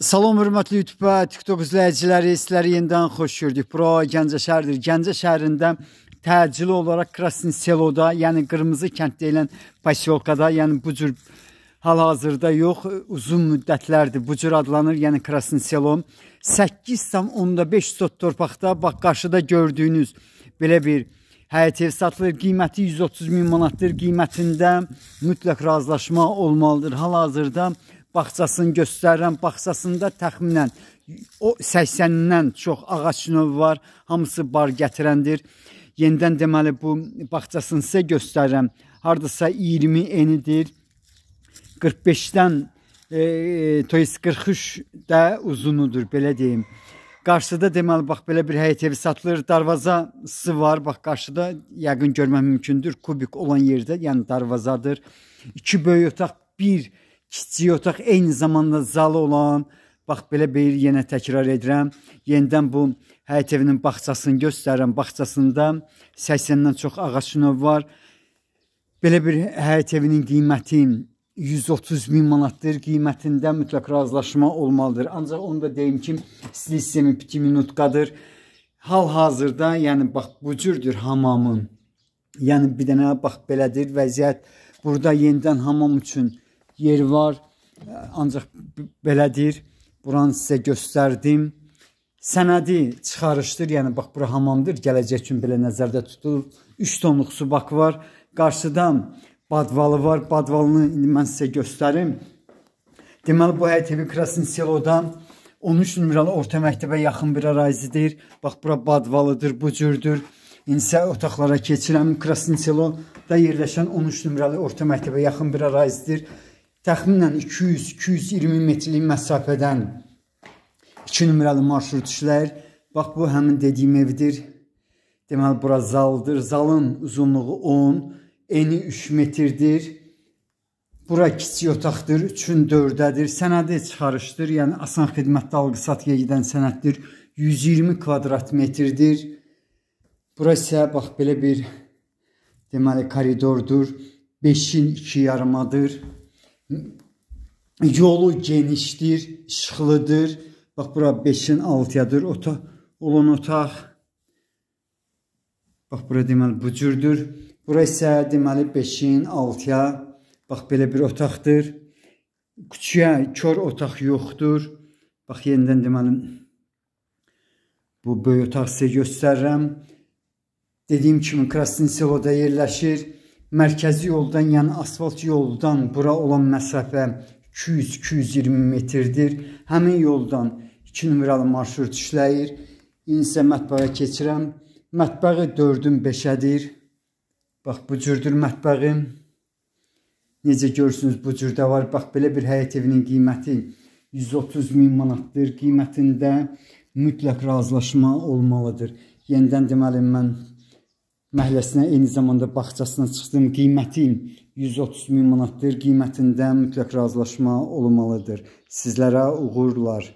Salam hörmətli YouTube TikTok izləyiciləri, sizləri yenidən xoş gördük. Bura Gəncə şəhəridir. Gəncə şəhərində təcili olaraq Krasniseloda, yəni qırmızı kənd deyilən pasyolkada, yəni bu cür hal-hazırda yox, uzun müddətlərdir bu cür adlanır, yəni Krasniselo. 8,5 sot torpaqda bax qarşıda gördüyünüz belə bir həyət ev satılır. Qiyməti 130 min manatdır. Qiymətində mütləq razılaşma olmalıdır. Hal-hazırda bağçasını göstərirəm. Bağçasında təxminən o 80-dən çox ağac növü var. Hamısı bar gətirəndir. Yenidən deməli bu bağçasını sizə göstərirəm. Hardasa 20 enidir. 45-dən e, e, to 43 də uzunudur belə deyim. Qarşıda deməli bax belə bir həyət evi satılır. Darvazası var. Bax qarşıda yəqin görmək mümkündür. Kubik olan yerdə, yəni darvazadır. 2 böyük otaq, 1 kiçik otaq eyni zamanda zalı olan, bax belə bir yenə təkrar edirəm, yenidən bu həyət evinin bağçasını göstərirəm. Bağçasında 80-dən çox ağac növ var. Belə bir həyət evinin qiyməti 130 min manatdır. Qiymətində mütləq razılaşma olmalıdır. Ancaq onu da deyim ki, stil sistemi 2 minutqadır. Hal-hazırda, yəni bax bu cürdür hamamın. Yəni bir dənə bax belədir vəziyyət. Burada yenidən hamam üçün yeri var. Ancaq belə deyir, buranı sizə göstərdim. Sənədi çıxarışdır, yəni bax bura hamamdır, gələcək üçün belə nəzərdə tutulur. 3 tonluq su bak var. Qarşıdan badvalı var. Badvalını indi mən sizə göstərim. Deməli bu HTV Krasin silodan e 13 nömrəli orta məktəbə yaxın bir ərazidir. Bax bura badvalıdır, bu cürdür. İndi isə otaqlara keçirəm. Krasin siloda e yerləşən 13 nömrəli orta məktəbə yaxın bir ərazidir təxminən 200-220 metrlik məsafədən 2 nömrəli marşrut işləyir. Bax bu həmin dediyim evdir. Deməli bura zaldır. Zalın uzunluğu 10, eni 3 metrdir. Bura kiçik otaqdır, 3-ün 4-dədir. Sənədi çıxarışdır, yəni asan xidmətli alqı-satıya gedən sənəddir. 120 kvadrat metrdir. Bura isə bax belə bir deməli koridordur. 5-in 2 yarımadır yolu genişdir, işıqlıdır. Bax bura 5-in 6-yadır ota olan otaq. Bax bura deməli bu cürdür. Bura isə deməli 5-in 6-ya bax belə bir otaqdır. Küçüyə kör otaq yoxdur. Bax yenidən deməli bu böyük otaq sizə göstərirəm. Dediyim kimi Krasnisevoda yerləşir mərkəzi yoldan, yəni asfalt yoldan bura olan məsafə 200-220 metrdir. Həmin yoldan 2 nömrəli marşrut işləyir. İndi isə mətbəxə keçirəm. Mətbəxi 4-ün 5-ədir. Bax bu cürdür mətbəxi. Necə görürsünüz bu cürdə var. Bax belə bir həyət evinin qiyməti 130 min manatdır. Qiymətində mütləq razılaşma olmalıdır. Yenidən deməli mən məhəlləsinə, eyni zamanda bağçasına çıxdım. Qiyməti 130 min manatdır. Qiymətində mütləq razılaşma olmalıdır. Sizlərə uğurlar.